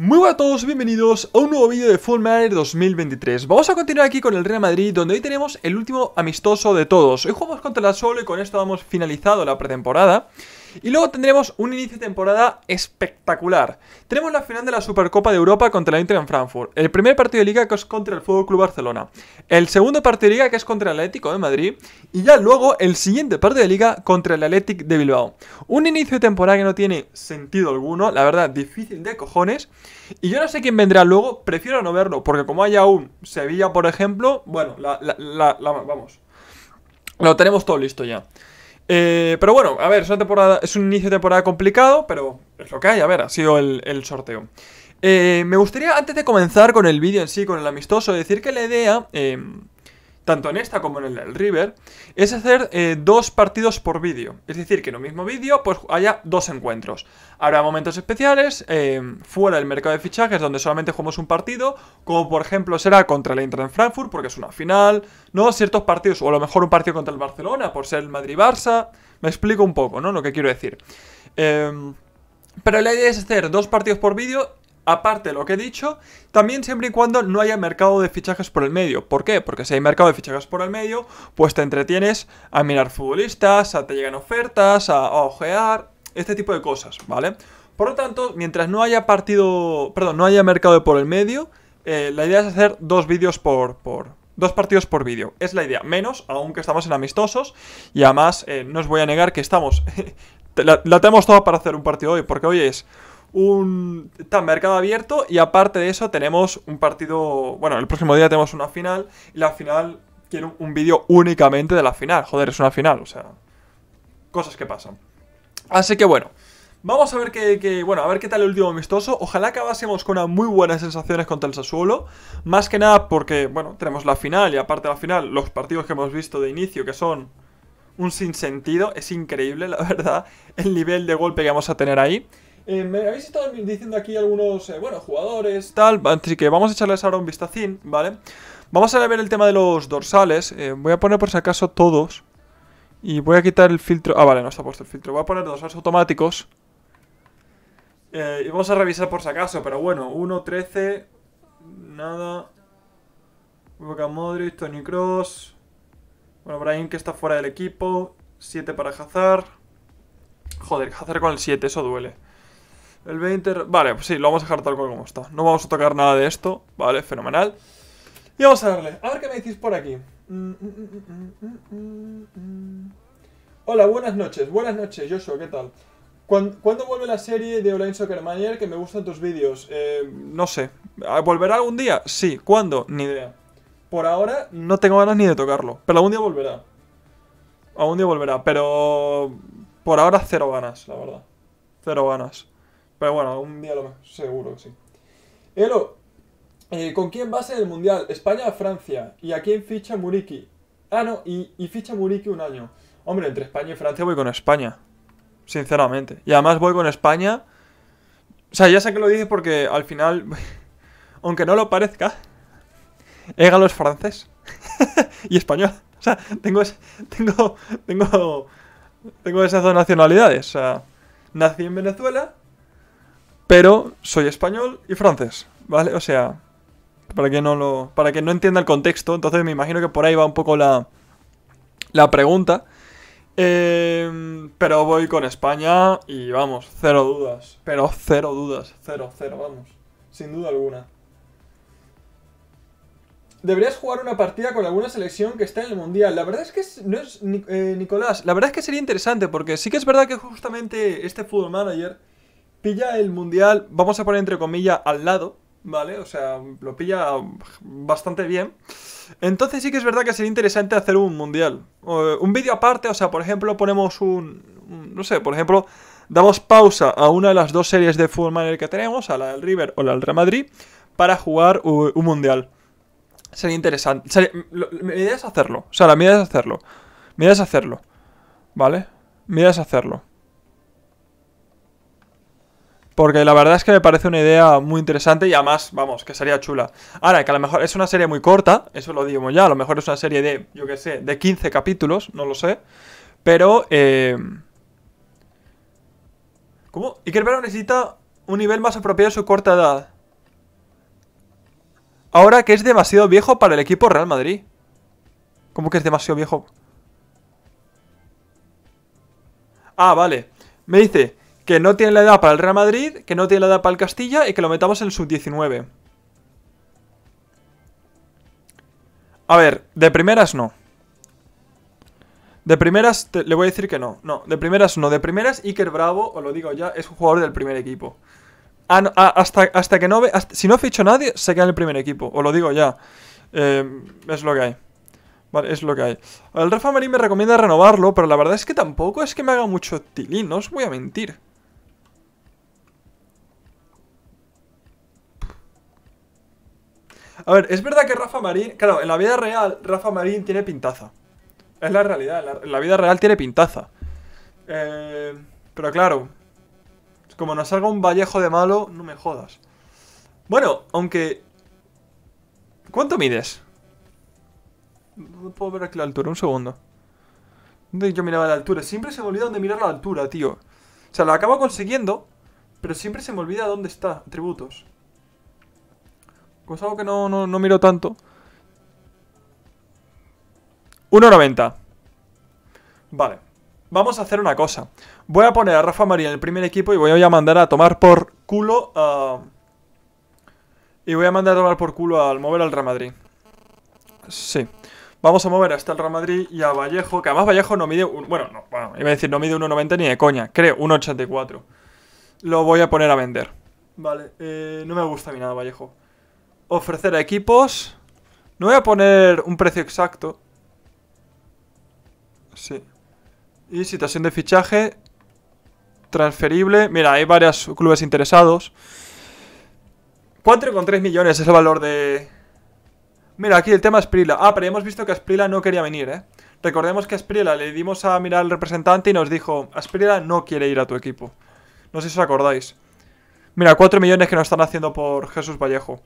Muy buenas a todos, bienvenidos a un nuevo vídeo de Full 2023 Vamos a continuar aquí con el Real Madrid, donde hoy tenemos el último amistoso de todos Hoy jugamos contra la Solo y con esto hemos finalizado la pretemporada y luego tendremos un inicio de temporada espectacular. Tenemos la final de la Supercopa de Europa contra la Inter en Frankfurt. El primer partido de liga que es contra el FC Club Barcelona. El segundo partido de liga que es contra el Atlético de Madrid. Y ya luego el siguiente partido de liga contra el Atlético de Bilbao. Un inicio de temporada que no tiene sentido alguno. La verdad, difícil de cojones. Y yo no sé quién vendrá luego. Prefiero no verlo. Porque como haya un Sevilla, por ejemplo. Bueno, la, la, la vamos. Lo tenemos todo listo ya. Eh, pero bueno, a ver, es, una temporada, es un inicio de temporada complicado, pero es lo que hay, a ver, ha sido el, el sorteo. Eh, me gustaría, antes de comenzar con el vídeo en sí, con el amistoso, decir que la idea... Eh, tanto en esta como en el del River, es hacer eh, dos partidos por vídeo. Es decir, que en un mismo vídeo pues haya dos encuentros. Habrá momentos especiales, eh, fuera del mercado de fichajes, donde solamente jugamos un partido, como por ejemplo será contra el Inter en Frankfurt, porque es una final, ¿no? Ciertos partidos, o a lo mejor un partido contra el Barcelona, por ser el Madrid-Barça. Me explico un poco, ¿no? Lo que quiero decir. Eh, pero la idea es hacer dos partidos por vídeo aparte de lo que he dicho, también siempre y cuando no haya mercado de fichajes por el medio. ¿Por qué? Porque si hay mercado de fichajes por el medio, pues te entretienes a mirar futbolistas, a te llegan ofertas, a, ojear, este tipo de cosas, ¿vale? Por lo tanto, mientras no haya partido, perdón, no haya mercado por el medio, eh, la idea es hacer dos vídeos por, por, dos partidos por vídeo. Es la idea, menos aunque estamos en amistosos y además eh, no os voy a negar que estamos, la tenemos toda para hacer un partido hoy, porque hoy es un tan mercado abierto y aparte de eso tenemos un partido, bueno, el próximo día tenemos una final y la final quiero un vídeo únicamente de la final, joder, es una final, o sea, cosas que pasan. Así que bueno, Vamos a ver qué, bueno, a ver qué tal el último amistoso. Ojalá acabásemos con unas muy buenas sensaciones contra el Sassuolo. Más que nada porque, bueno, tenemos la final y aparte de la final, los partidos que hemos visto de inicio que son un sinsentido. Es increíble, la verdad, el nivel de golpe que vamos a tener ahí. Eh, me habéis estado diciendo aquí algunos, eh, bueno, jugadores, tal. Así que vamos a echarles ahora un vistacín, ¿vale? Vamos a ver el tema de los dorsales. Eh, voy a poner por si acaso todos. Y voy a quitar el filtro. Ah, vale, no está puesto el filtro. Voy a poner dorsales automáticos. y vamos a revisar por si acaso, pero bueno, 1, 13. Nada. Boca Modric, Tony Cross. Bueno, Brian que está fuera del equipo. 7 para Hazard. Joder, Hazard con el 7, eso duele. El 20... Vale, pues sí, lo vamos a dejar tal cual como está. No vamos a tocar nada de esto. Vale, fenomenal. Y vamos a darle. A ver qué me decís por aquí. Mm, mm, mm, Hola, buenas noches. Buenas noches, Joshua, ¿qué tal? ¿Cuándo, vuelve la serie de Online Soccer Manager que me gustan tus vídeos? Eh, no sé. ¿Volverá algún día? Sí. ¿Cuándo? Ni idea. Por ahora no tengo ganas ni de tocarlo. Pero algún día volverá. Algún día volverá. Pero por ahora cero ganas, la verdad. Cero ganas. Pero bueno, un día lo más, seguro que sí. Elo, eh, ¿con quién vas en el Mundial? España o Francia. ¿Y a quién ficha Muriki? Ah, no, y, ficha Muriki un año. Hombre, entre España y Francia voy con España. Sinceramente. Y además voy con España. O sea, ya sé que lo dije porque al final, aunque no lo parezca, Ega es francés y español. O sea, tengo, tengo, tengo, tengo esas dos nacionalidades. O sea, nací en Venezuela pero soy español y francés, ¿vale? O sea, para que no lo. Para que no entienda el contexto. Entonces me imagino que por ahí va un poco la. La pregunta. Em, pero voy con España y vamos, cero dudas. Pero cero dudas, cero, cero, vamos. Sin duda alguna. Deberías jugar una partida con alguna selección que está en el mundial. La verdad es que no es eh, Nicolás. La verdad es que sería interesante porque sí que es verdad que justamente este Football Manager pilla el mundial, vamos a poner entre comillas, al lado, ¿vale? O sea, lo pilla bastante bien. Entonces sí que es verdad que sería interesante hacer un mundial. Eh, un vídeo aparte, o sea, por ejemplo, ponemos un, No sé, por ejemplo, damos pausa a una de las dos series de fútbol que tenemos, a la del River o la del Real Madrid, para jugar un mundial. Sería interesante. Sería, mi idea es hacerlo. O sea, la idea es hacerlo. Mi idea es hacerlo. ¿Vale? Mi idea es hacerlo. Porque la verdad es que me parece una idea muy interesante y además, vamos, que sería chula. Ahora, que a lo mejor es una serie muy corta, eso lo digo ya, a lo mejor es una serie de, yo qué sé, de 15 capítulos, no lo sé. Pero, eh... ¿Cómo? y Vera necesita un nivel más apropiado a su corta edad. Ahora que es demasiado viejo para el equipo Real Madrid. ¿Cómo que es demasiado viejo? Ah, vale. Me dice, que no tiene la edad para el Real Madrid, que no tiene la edad para el Castilla y que lo metamos en el sub-19. A ver, de primeras no. De primeras le voy a decir que no. No, de primeras no. De primeras Iker Bravo, os lo digo ya, es un jugador del primer equipo. Ah, ah, hasta, hasta, que no ve... si no ficho a nadie, se queda en el primer equipo. Os lo digo ya. Eh, es lo que hay. Vale, es lo que hay. El Rafa Marín me recomienda renovarlo, pero la verdad es que tampoco es que me haga mucho tilín, no os voy a mentir. A ver, es verdad que Rafa Marín. Claro, en la vida real, Rafa Marín tiene pintaza. Es la realidad, en la, vida real tiene pintaza. Eh, pero claro, como nos salga un vallejo de malo, no me jodas. Bueno, aunque. ¿Cuánto mides? No puedo ver aquí la altura, un segundo. ¿Dónde yo miraba la altura? Siempre se me olvida dónde mirar la altura, tío. O sea, la acabo consiguiendo, pero siempre se me olvida dónde está. Atributos. Pues algo que no, no miro tanto. 1.90. Vale. Vamos a hacer una cosa. Voy a poner a Rafa María en el primer equipo y voy a mandar a tomar por culo a... Y voy a mandar a tomar por culo al mover al Real Madrid. Sí. Vamos a mover hasta el Real Madrid y a Vallejo, que además Vallejo no mide... bueno, no, iba a decir no mide 1,90 ni de coña. Creo, 1,84. Lo voy a poner a vender. Vale, eh, no me gusta a mí nada Vallejo ofrecer a equipos. No voy a poner un precio exacto. Sí. Y situación de fichaje. Transferible. Mira, hay varios clubes interesados. 4,3 millones es el valor de... Mira, aquí el tema es Ah, pero hemos visto que Asprila no quería venir, ¿eh? Recordemos que a Asprila le dimos a mirar al representante y nos dijo, Asprila no quiere ir a tu equipo. No sé si os acordáis. Mira, 4 millones que nos están haciendo por Jesús Vallejo.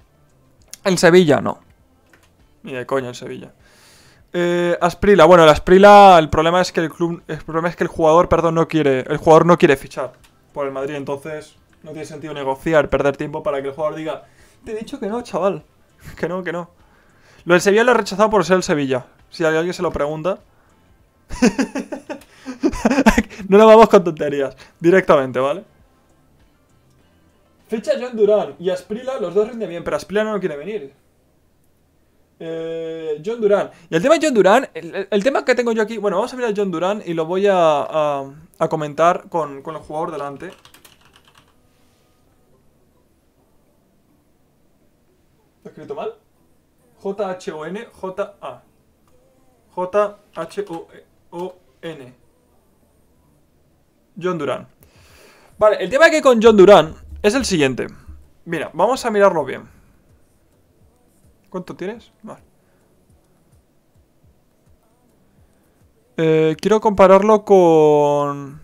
En Sevilla no. Ni de coña en Sevilla. Eh, Asprila, bueno, el Asprila, el problema es que el club, el problema es que el jugador, perdón, no quiere, el jugador no quiere fichar por el Madrid, entonces no tiene sentido negociar, perder tiempo para que el jugador diga, te he dicho que no, chaval, que no, que no. Lo del Sevilla lo he rechazado por ser el Sevilla. Si alguien se lo pregunta, no nos vamos con tonterías, directamente, ¿vale? Fecha John Durán y Asprila, los dos rinden bien, pero Asprila no quiere venir. Eh, John Durán. Y el tema de John Durán, el, tema que tengo yo aquí, bueno, vamos a mirar a John Durán y lo voy a, a, comentar con, con el jugador delante. ¿Lo he escrito mal? J-H-O-N, J-A. J-H-O-N. E John Durán. Vale, el tema que con John Durán es el siguiente. Mira, vamos a mirarlo bien. ¿Cuánto tienes? Vale. Eh, quiero compararlo con...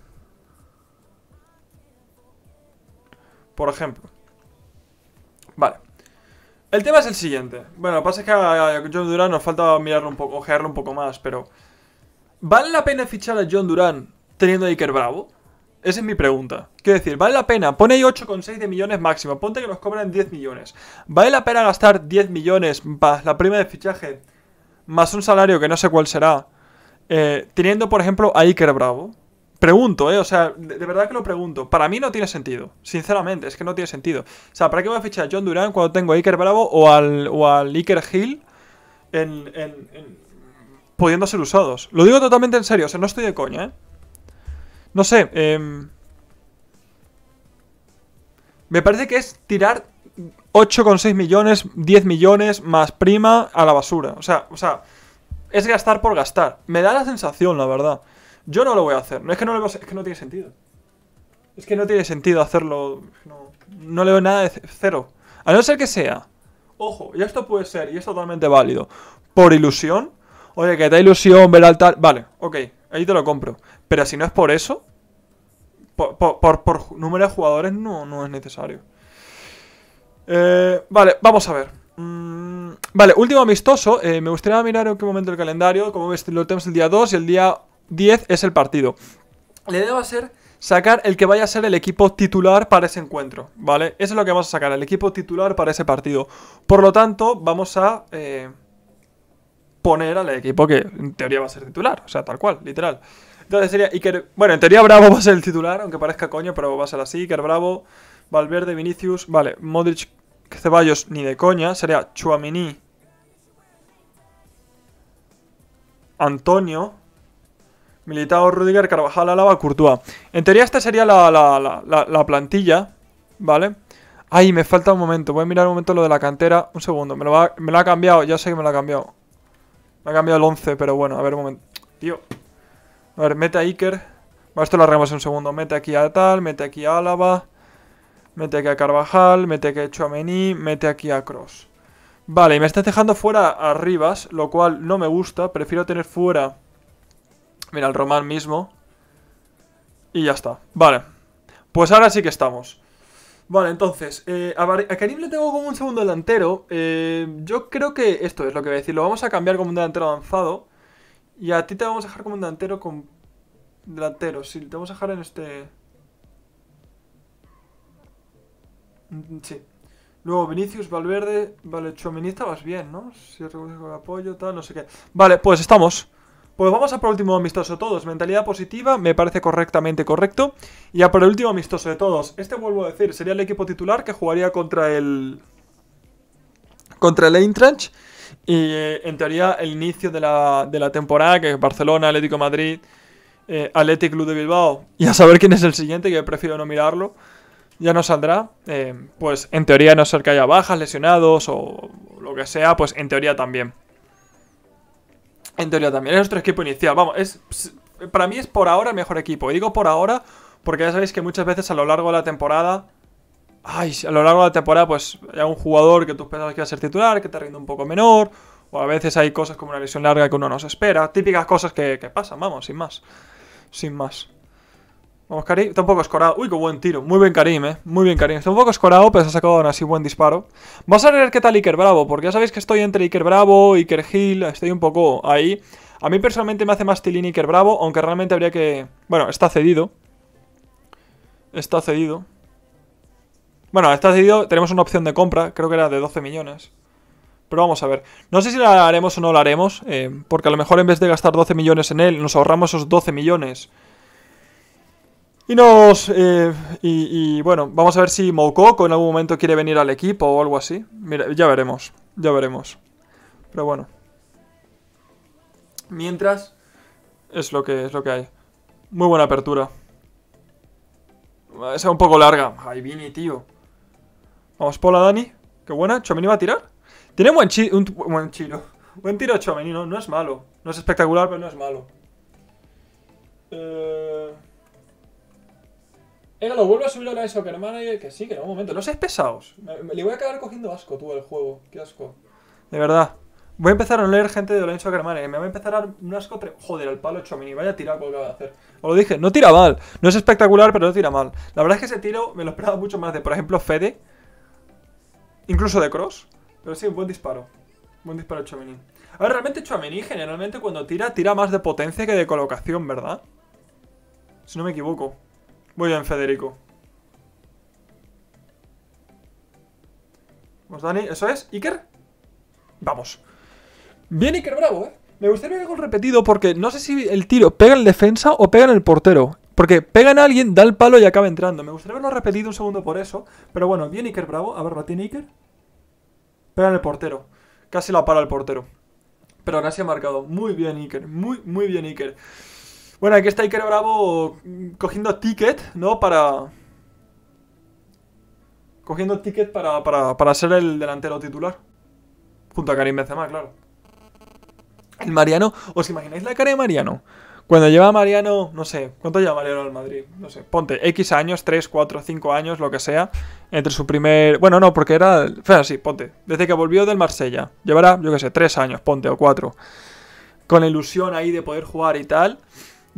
Por ejemplo. Vale. El tema es el siguiente. Bueno, lo que pasa es que a John Duran nos falta mirarlo un poco, ojearlo un poco más, pero... ¿Vale la pena fichar a John Duran teniendo a Iker Bravo? Esa es mi pregunta. Quiero decir, ¿vale la pena? Pone ahí 8,6 de millones máximo. Ponte que nos cobran 10 millones. ¿Vale la pena gastar 10 millones para la prima de fichaje? Más un salario que no sé cuál será. Eh, teniendo, por ejemplo, a Iker Bravo. Pregunto, ¿eh? O sea, de, verdad que lo pregunto. Para mí no tiene sentido. Sinceramente, es que no tiene sentido. O sea, ¿para qué voy a fichar a John Durán cuando tengo a Iker Bravo o al, o al Iker Hill en, en, en, pudiendo ser usados? Lo digo totalmente en serio, o sea, no estoy de coña, ¿eh? No sé, em, me parece que es tirar 8,6 millones, 10 millones más prima a la basura. O sea, o sea, es gastar por gastar. Me da la sensación, la verdad. Yo no lo voy a hacer. No es que no es que no tiene sentido. Es que no tiene sentido hacerlo. No, le veo nada de cero. A no ser que sea. Ojo, ya esto puede ser, y es totalmente válido. Por ilusión. Oye, que da ilusión ver al tal. Vale, ok, Ahí te lo compro. Pero si no es por eso, por, número de jugadores no, no es necesario. Eh, vale, vamos a ver. Mm, vale, último amistoso. Eh, me gustaría mirar en qué momento el calendario. Como ves, lo tenemos el día 2 y el día 10 es el partido. La idea va a ser sacar el que vaya a ser el equipo titular para ese encuentro, ¿vale? Eso es lo que vamos a sacar, el equipo titular para ese partido. Por lo tanto, vamos a... Eh, poner al equipo que en teoría va a ser titular, o sea, tal cual, literal. Entonces sería Iker, bueno, en teoría Bravo va a ser el titular, aunque parezca coño, pero va a ser así, Iker Bravo, Valverde, Vinicius, vale, Modric, Ceballos ni de coña, sería Chuamini, Antonio, militado Rudiger, Carvajal, Lava, Courtois. En teoría esta sería la, la, plantilla, ¿vale? Ay, me falta un momento, voy a mirar un momento lo de la cantera, un segundo, me lo ha cambiado, ya sé que me lo ha cambiado. Me ha cambiado el 11, pero bueno, a ver un momento. Tío. A ver, mete a Iker. Bueno, esto lo arreglamos en un segundo. Mete aquí a tal, mete aquí a Álava. Mete aquí a Carvajal, mete aquí a Chuamení, mete aquí a Cross. Vale, y me estás dejando fuera a Rivas, lo cual no me gusta. Prefiero tener fuera... Mira, el Román mismo. Y ya está. Vale. Pues ahora sí que estamos. Vale, entonces, eh, a Karim le tengo como un segundo delantero. Eh, yo creo que esto es lo que voy a decir. Lo vamos a cambiar como un delantero avanzado. Y a ti te vamos a dejar como un delantero con... Delantero, sí, te vamos a dejar en este... Mm, sí. Luego Vinicius, Valverde, vale, Chominista, vas bien, ¿no? Si recuerdo el apoyo, tal, no sé qué. Vale, pues estamos. Pues vamos a por el último amistoso de todos. Mentalidad positiva, me parece correctamente correcto. Y a por el último amistoso de todos. Este vuelvo a decir, sería el equipo titular que jugaría contra el. contra el Eintracht. Y eh, en teoría, el inicio de la, temporada, que es Barcelona, Atlético Madrid, eh, Atlético Club de Bilbao, y a saber quién es el siguiente, que prefiero no mirarlo, ya no saldrá. Eh, pues en teoría, no ser que haya bajas, lesionados o lo que sea, pues en teoría también. En teoría también. Es nuestro equipo inicial. Vamos, es para mí es por ahora el mejor equipo. Y digo por ahora porque ya sabéis que muchas veces a lo largo de la temporada... Ay, a lo largo de la temporada pues hay un jugador que tú pensabas que iba a ser titular, que te rinde un poco menor. O a veces hay cosas como una lesión larga que uno no se espera. Típicas cosas que pasan, vamos, sin más. Sin más. Vamos, Karim. está un poco escorado. Uy, qué buen tiro. Muy bien, Karim, eh. Muy bien, Karim. Está un poco escorado, pero se ha sacado un así buen disparo. Vamos a ver qué tal Iker Bravo, porque ya sabéis que estoy entre Iker Bravo, Iker Hill. Estoy un poco ahí. A mí personalmente me hace más Tilín Iker Bravo, aunque realmente habría que... Bueno, está cedido. Está cedido. Bueno, está cedido. Tenemos una opción de compra. Creo que era de 12 millones. Pero vamos a ver. No sé si la haremos o no la haremos. Eh, porque a lo mejor en vez de gastar 12 millones en él, nos ahorramos esos 12 millones y nos. Eh, y, bueno, vamos a ver si Moukoko en algún momento quiere venir al equipo o algo así. Mira, ya veremos. Ya veremos. Pero bueno. Mientras. Es lo que, es lo que hay. Muy buena apertura. Esa es un poco larga. Ay, Vini, tío. Vamos, Pola, Dani. Qué buena. Chomini va a tirar. Tiene buen, un, buen tiro. Buen tiro Chomini, no, no es malo. No es espectacular, pero no es malo. Eh lo vuelvo a subir a eso, Soccer que sí, que en un momento. Los es pesados. le voy a quedar cogiendo asco, tú, el juego. Qué asco. De verdad. Voy a empezar a leer gente de Soccer Y Me va a empezar a dar un asco. Joder, el palo 8 mini. Vaya tirado que va a hacer. Os lo dije, no tira mal. No es espectacular, pero no tira mal. La verdad es que ese tiro me lo esperaba mucho más de, por ejemplo, Fede. Incluso de Cross. Pero sí, un buen disparo. Buen disparo Chomini. A ver, realmente Chomini generalmente cuando tira, tira más de potencia que de colocación, ¿verdad? Si no me equivoco. Muy bien, Federico. Vamos, Dani, ¿eso es? ¿Iker? Vamos. Bien, Iker Bravo, ¿eh? Me gustaría ver algo repetido porque no sé si el tiro pega en defensa o pega en el portero. Porque pega en alguien, da el palo y acaba entrando. Me gustaría verlo repetido un segundo por eso. Pero bueno, bien Iker Bravo. A ver, ¿lo tiene Iker? Pega en el portero. Casi la para el portero. Pero casi ha marcado. Muy bien Iker. Muy, muy bien Iker. Bueno, aquí está Iker Bravo cogiendo ticket, ¿no? Para... Cogiendo ticket para, para, para ser el delantero titular. Junto a Karim Benzema, claro. El Mariano, ¿os imagináis la cara de Mariano? Cuando lleva Mariano, no sé, ¿cuánto lleva Mariano al Madrid? No sé, ponte X años, 3, 4, 5 años, lo que sea, entre su primer... Bueno, no, porque era... Fue sí, ponte. Desde que volvió del Marsella. Llevará, yo qué sé, 3 años, ponte, o 4. Con la ilusión ahí de poder jugar y tal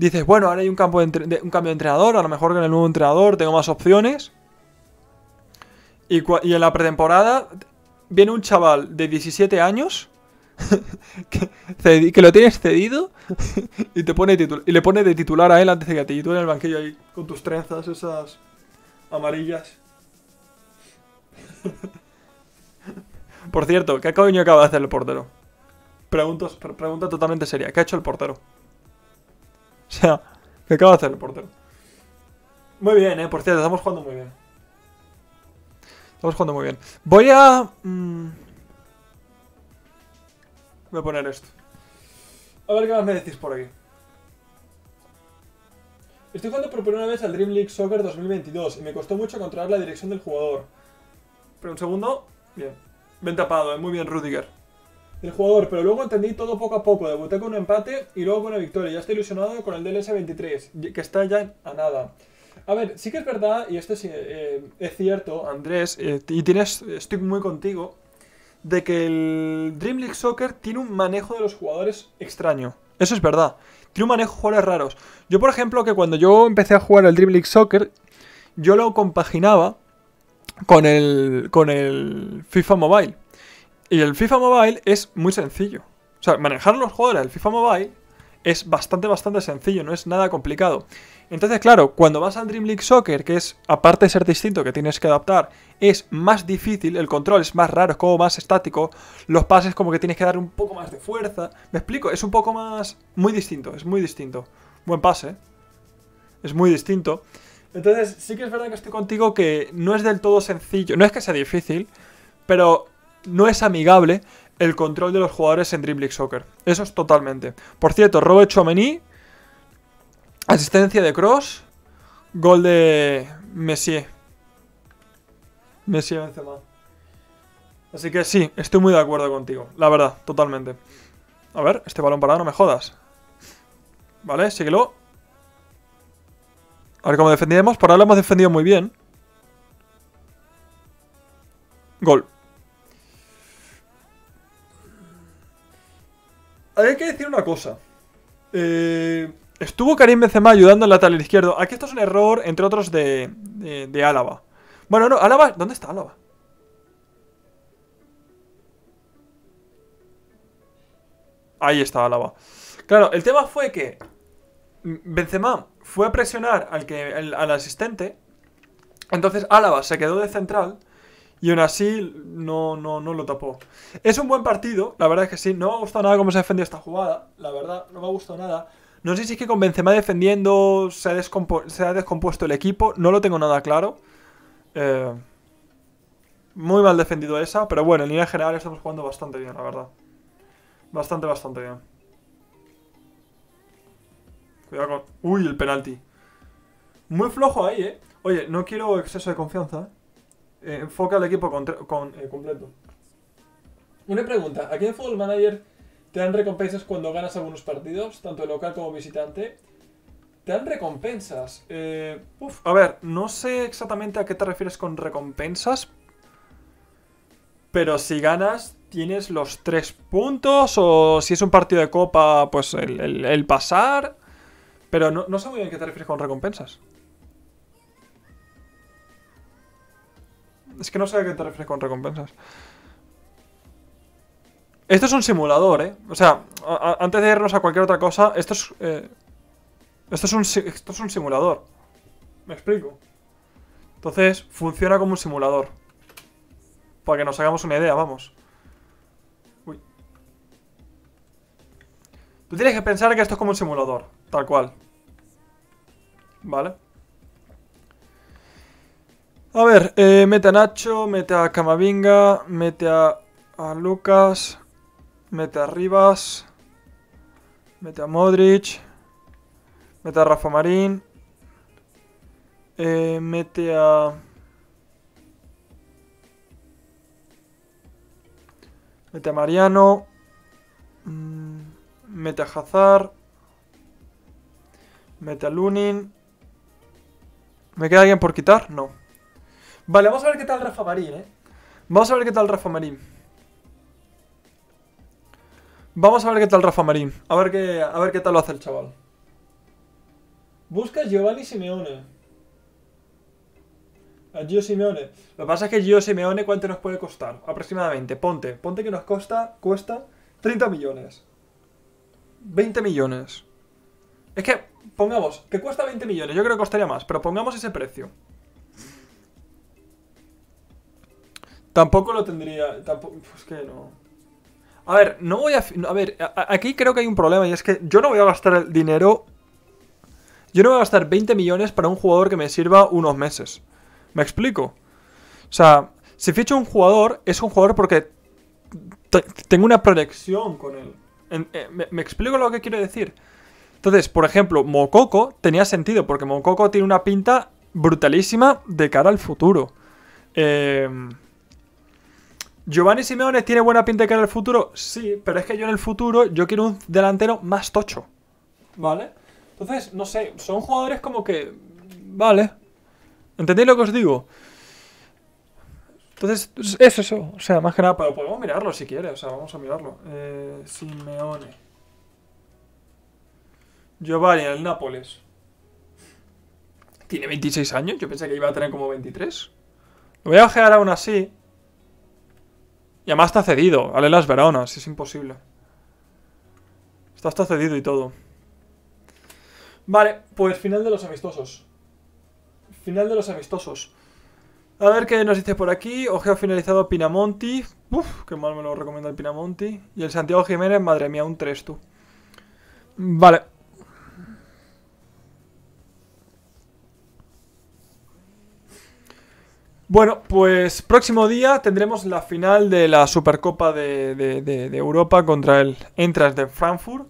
dices, bueno, ahora hay un, de un cambio de entrenador, a lo mejor con el nuevo entrenador tengo más opciones. Y, en la pretemporada viene un chaval de 17 años que, que, lo tienes cedido y, te pone y le pone de titular a él antes de que te titule en el banquillo ahí con tus trenzas esas amarillas. Por cierto, ¿qué coño acaba de hacer el portero? pregunta totalmente seria. ¿Qué ha hecho el portero? O sea, que acaba de hacer el portero. Muy bien, eh, por cierto, estamos jugando muy bien. Estamos jugando muy bien. Voy a... Mm, voy a poner esto. A ver qué más me decís por aquí. Estoy jugando por primera vez al Dream League Soccer 2022 y me costó mucho controlar la dirección del jugador. Pero un segundo. Bien. Bien tapado, ¿eh? muy bien Rudiger. El jugador, pero luego entendí todo poco a poco. Debuté con un empate y luego con una victoria. Ya estoy ilusionado con el dls 23, que está ya a nada. A ver, sí que es verdad, y esto es, eh, es cierto, Andrés, eh, y tienes, estoy muy contigo, de que el Dream League Soccer tiene un manejo de los jugadores extraño. Eso es verdad. Tiene un manejo de jugadores raros. Yo, por ejemplo, que cuando yo empecé a jugar el Dream League Soccer, yo lo compaginaba con el, con el FIFA Mobile. Y el FIFA Mobile es muy sencillo. O sea, manejar los jugadores del FIFA Mobile es bastante, bastante sencillo, no es nada complicado. Entonces, claro, cuando vas al Dream League Soccer, que es, aparte de ser distinto, que tienes que adaptar, es más difícil, el control es más raro, es como más estático, los pases como que tienes que dar un poco más de fuerza. ¿Me explico? Es un poco más... muy distinto, es muy distinto. Buen pase, ¿eh? es muy distinto. Entonces, sí que es verdad que estoy contigo que no es del todo sencillo, no es que sea difícil, pero no es amigable el control de los jugadores en League Soccer. Eso es totalmente. Por cierto, Robert Chomeny, asistencia de Cross, gol de Messier. Messier Benzema. Así que sí, estoy muy de acuerdo contigo, la verdad, totalmente. A ver, este balón parado, no me jodas. Vale, síguelo. A ver cómo defendíamos. Por ahora lo hemos defendido muy bien. Gol. hay que decir una cosa. Eh, estuvo Karim Benzema ayudando en la tal izquierdo. Aquí esto es un error, entre otros, de, de, Álava. Bueno, no, Álava... ¿Dónde está Álava? Ahí está Álava. Claro, el tema fue que Benzema fue a presionar al, que, al asistente. Entonces Álava se quedó de central y aún así no, no, no lo tapó. Es un buen partido, la verdad es que sí. No me ha gustado nada cómo se ha esta jugada, la verdad, no me ha gustado nada. No sé si es que con Benzema defendiendo se ha, se ha descompuesto el equipo, no lo tengo nada claro. Eh, muy mal defendido esa, pero bueno, en línea general estamos jugando bastante bien, la verdad. Bastante, bastante bien. Cuidado con... Uy, el penalti. Muy flojo ahí, ¿eh? Oye, no quiero exceso de confianza, ¿eh? Eh, enfoca al equipo con, eh, completo. Una pregunta, aquí en Football Manager te dan recompensas cuando ganas algunos partidos, tanto local como visitante. Te dan recompensas. Eh, a ver, no sé exactamente a qué te refieres con recompensas, pero si ganas tienes los tres puntos o si es un partido de copa, pues el, pasar. Pero no, no sé muy bien a qué te refieres con recompensas. Es que no sé a qué te refieres con recompensas. Esto es un simulador, ¿eh? O sea, antes de irnos a cualquier otra cosa, esto es... Eh, esto, es un, esto es un simulador. ¿Me explico? Entonces, funciona como un simulador. Para que nos hagamos una idea, vamos. Uy. Tú tienes que pensar que esto es como un simulador, tal cual. ¿Vale? A ver, eh, mete a Nacho, mete a Camavinga, mete a, Lucas, mete a Rivas, mete a Modric, mete a Rafa Marín, eh, mete a... Mete a Mariano, mm, mete a Hazard, mete a Lunin. ¿Me queda alguien por quitar? No. Vale, vamos a ver qué tal Rafa Marín, ¿eh? Vamos a ver qué tal Rafa Marín. Vamos a ver qué tal Rafa Marín. A ver qué, a ver qué tal lo hace el chaval. Busca Giovanni Simeone. A Gio Simeone. Lo que pasa es que Gio Simeone, ¿cuánto nos puede costar? Aproximadamente. Ponte. Ponte que nos cuesta cuesta 30 millones. 20 millones. Es que, pongamos, que cuesta 20 millones. Yo creo que costaría más, pero pongamos ese precio. Tampoco lo tendría. Tampoco, pues que no. A ver, no voy a. A ver, aquí creo que hay un problema y es que yo no voy a gastar el dinero. Yo no voy a gastar 20 millones para un jugador que me sirva unos meses. ¿Me explico? O sea, si ficho un jugador, es un jugador porque tengo una proyección con él. Eh, me, explico lo que quiero decir? Entonces, por ejemplo, Mococo tenía sentido porque Mococo tiene una pinta brutalísima de cara al futuro. Eh. ¿Giovanni Simeone tiene buena pinta que en el futuro? Sí, pero es que yo en el futuro yo quiero un delantero más tocho. ¿Vale? Entonces, no sé, son jugadores como que. Vale. ¿Entendéis lo que os digo? Entonces, es eso. O sea, más que nada, pero podemos mirarlo si quieres, O sea, vamos a mirarlo. Eh, Simeone. Giovanni, en el Nápoles. Tiene 26 años. Yo pensé que iba a tener como 23. Lo voy a bajar aún así. Y además está cedido. Ale las Veronas, es imposible. Está hasta cedido y todo. Vale, pues final de los amistosos. Final de los amistosos. A ver qué nos dice por aquí. Ojeo finalizado Pinamonti. Uf, qué mal me lo recomienda el Pinamonti. Y el Santiago Jiménez, madre mía, un 3 tú. Vale. Bueno, pues próximo día tendremos la final de la Supercopa de, Europa contra el Eintracht de Frankfurt.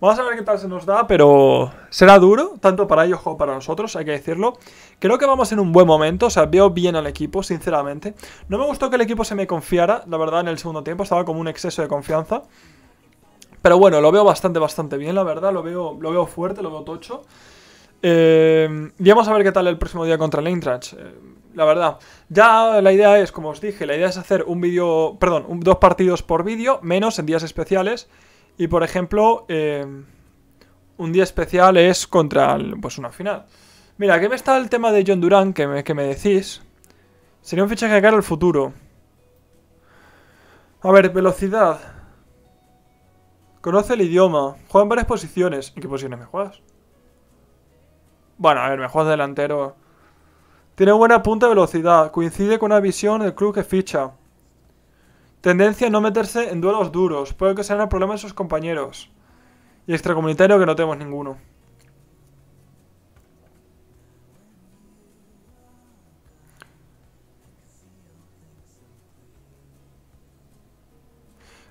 Vamos a ver qué tal se nos da, pero será duro, tanto para ellos como para nosotros, hay que decirlo. Creo que vamos en un buen momento, o sea, veo bien al equipo, sinceramente. No me gustó que el equipo se me confiara, la verdad, en el segundo tiempo, estaba como un exceso de confianza. Pero bueno, lo veo bastante, bastante bien, la verdad, lo veo, lo veo fuerte, lo veo tocho. Eh, y vamos a ver qué tal el próximo día contra el Eintracht. Eh, la verdad. Ya la idea es, como os dije, la idea es hacer un vídeo, perdón, dos partidos por vídeo, menos en días especiales. Y por ejemplo, eh, un día especial es contra pues una final. Mira, aquí me está el tema de John Durán, que me, me decís. Sería un fichaje cara al futuro. A ver, velocidad. Conoce el idioma. Juega en varias posiciones. ¿En qué posiciones me juegas? Bueno, a ver, me juegas delantero. Tiene buena punta de velocidad, coincide con una visión del club que ficha. Tendencia a no meterse en duelos duros, puede que sean el problema de sus compañeros. Y extracomunitario que no tenemos ninguno.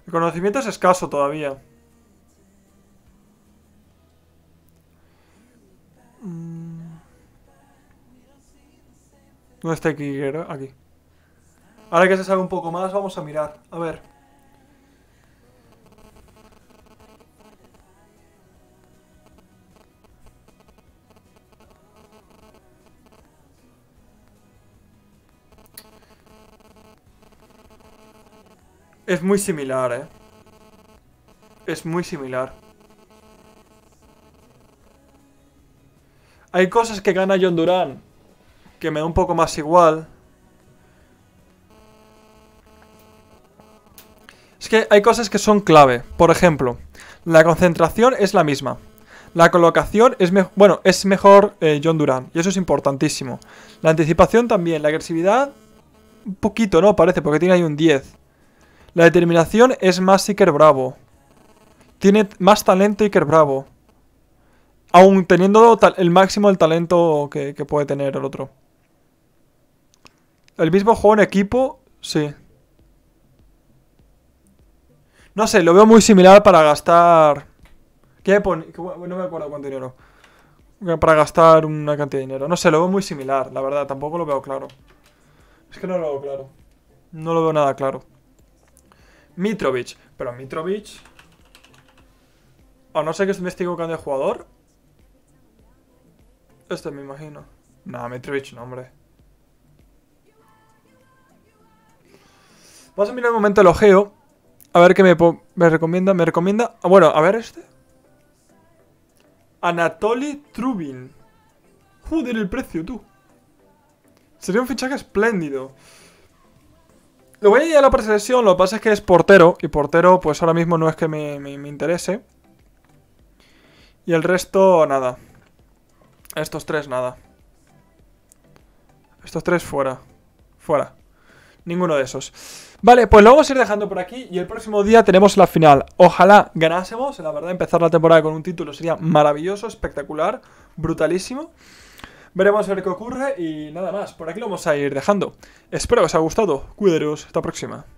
El conocimiento es escaso todavía. No está aquí, Aquí. Ahora que se sabe un poco más, vamos a mirar. A ver. Es muy similar, ¿eh? Es muy similar. Hay cosas que gana John Durán que me da un poco más igual. Es que hay cosas que son clave. Por ejemplo, la concentración es la misma. La colocación es mejor. Bueno, es mejor eh, John Durán Y eso es importantísimo. La anticipación también. La agresividad. Un poquito, ¿no? Parece, porque tiene ahí un 10. La determinación es más Iker Bravo. Tiene más talento Iker Bravo. Aún teniendo el máximo del talento que puede tener el otro. ¿El mismo juego en equipo? Sí. No sé, lo veo muy similar para gastar... ¿Qué No me acuerdo cuánto dinero. Para gastar una cantidad de dinero. No sé, lo veo muy similar, la verdad. Tampoco lo veo claro. Es que no lo veo claro. No lo veo nada claro. Mitrovich Pero Mitrovich A no sé que me investigando equivocando de jugador. Este me imagino. Nah, Mitrovic no, hombre. Vamos a mirar un momento el ojeo. A ver qué me, recomienda. Me recomienda... Ah, bueno, a ver este. Anatoly Trubin. Joder, el precio, tú. Sería un fichaje espléndido. Lo voy a ir a la preselección, lo que pasa es que es portero. Y portero, pues ahora mismo no es que me, me interese. Y el resto, nada. Estos tres, nada. Estos tres, fuera. Fuera. Ninguno de esos. Vale, pues lo vamos a ir dejando por aquí y el próximo día tenemos la final. Ojalá ganásemos, la verdad, empezar la temporada con un título sería maravilloso, espectacular, brutalísimo. Veremos a ver qué ocurre y nada más. Por aquí lo vamos a ir dejando. Espero que os haya gustado. Cuidaros. Hasta la próxima.